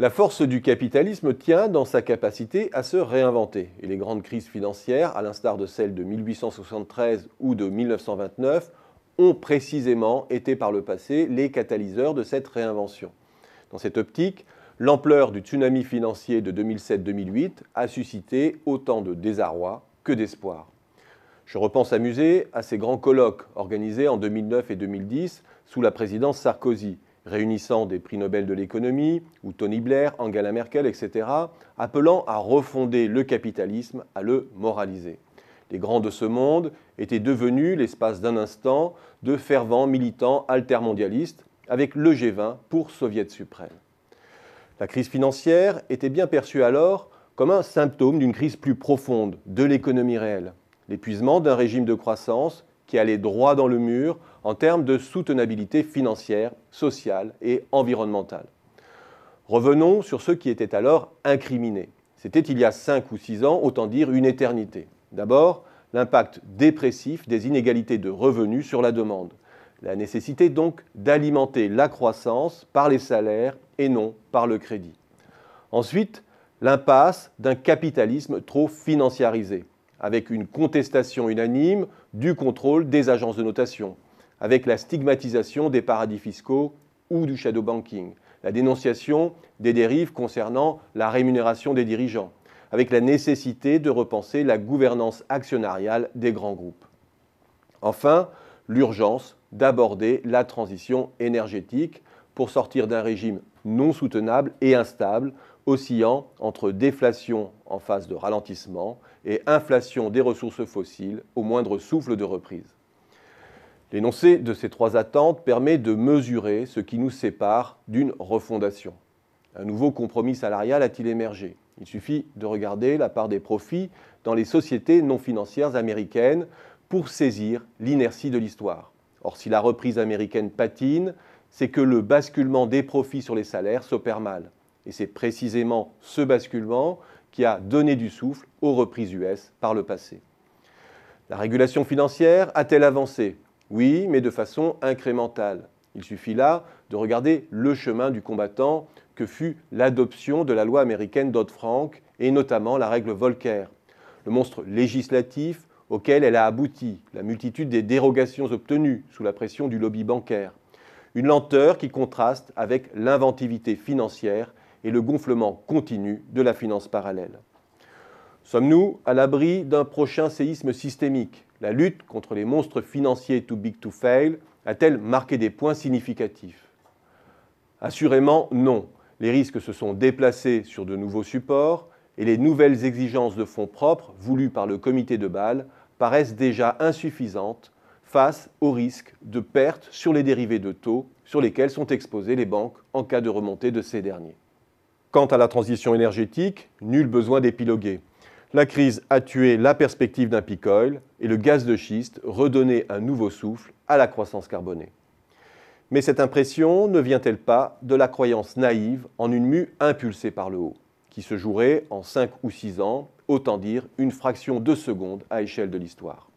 La force du capitalisme tient dans sa capacité à se réinventer. Et les grandes crises financières, à l'instar de celles de 1873 ou de 1929, ont précisément été par le passé les catalyseurs de cette réinvention. Dans cette optique, l'ampleur du tsunami financier de 2007-2008 a suscité autant de désarroi que d'espoir. Je repense amusé à ces grands colloques organisés en 2009 et 2010 sous la présidence Sarkozy, réunissant des prix Nobel de l'économie, ou Tony Blair, Angela Merkel, etc., appelant à refonder le capitalisme, à le moraliser. Les grands de ce monde étaient devenus, l'espace d'un instant, de fervents militants altermondialistes, avec le G20 pour Soviet suprême. La crise financière était bien perçue alors comme un symptôme d'une crise plus profonde de l'économie réelle, l'épuisement d'un régime de croissance qui allait droit dans le mur en termes de soutenabilité financière, sociale et environnementale. Revenons sur ceux qui étaient alors incriminés. C'était il y a 5 ou 6 ans, autant dire une éternité. D'abord, l'impact dépressif des inégalités de revenus sur la demande. La nécessité donc d'alimenter la croissance par les salaires et non par le crédit. Ensuite, l'impasse d'un capitalisme trop financiarisé, avec une contestation unanime du contrôle des agences de notation, avec la stigmatisation des paradis fiscaux ou du shadow banking, la dénonciation des dérives concernant la rémunération des dirigeants, avec la nécessité de repenser la gouvernance actionnariale des grands groupes. Enfin, l'urgence d'aborder la transition énergétique pour sortir d'un régime non soutenable et instable oscillant entre déflation en phase de ralentissement et inflation des ressources fossiles au moindre souffle de reprise. L'énoncé de ces trois attentes permet de mesurer ce qui nous sépare d'une refondation. Un nouveau compromis salarial a-t-il émergé Il suffit de regarder la part des profits dans les sociétés non financières américaines pour saisir l'inertie de l'histoire. Or, si la reprise américaine patine, c'est que le basculement des profits sur les salaires s'opère mal. Et c'est précisément ce basculement qui a donné du souffle aux reprises US par le passé. La régulation financière a-t-elle avancé Oui, mais de façon incrémentale. Il suffit là de regarder le chemin du combattant que fut l'adoption de la loi américaine Dodd-Frank et notamment la règle Volcker, le monstre législatif auquel elle a abouti, la multitude des dérogations obtenues sous la pression du lobby bancaire. Une lenteur qui contraste avec l'inventivité financière et le gonflement continu de la finance parallèle. Sommes-nous à l'abri d'un prochain séisme systémique La lutte contre les monstres financiers too big to fail a-t-elle marqué des points significatifs Assurément non. Les risques se sont déplacés sur de nouveaux supports et les nouvelles exigences de fonds propres voulues par le comité de Bâle paraissent déjà insuffisantes face aux risques de pertes sur les dérivés de taux sur lesquels sont exposées les banques en cas de remontée de ces derniers. Quant à la transition énergétique, nul besoin d'épiloguer. La crise a tué la perspective d'un picoil oil et le gaz de schiste redonnait un nouveau souffle à la croissance carbonée. Mais cette impression ne vient-elle pas de la croyance naïve en une mue impulsée par le haut, qui se jouerait en 5 ou 6 ans, autant dire une fraction de seconde à échelle de l'histoire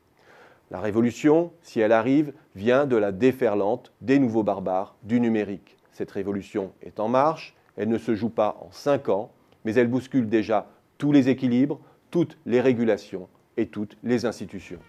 La révolution, si elle arrive, vient de la déferlante des nouveaux barbares du numérique. Cette révolution est en marche, elle ne se joue pas en cinq ans, mais elle bouscule déjà tous les équilibres, toutes les régulations et toutes les institutions.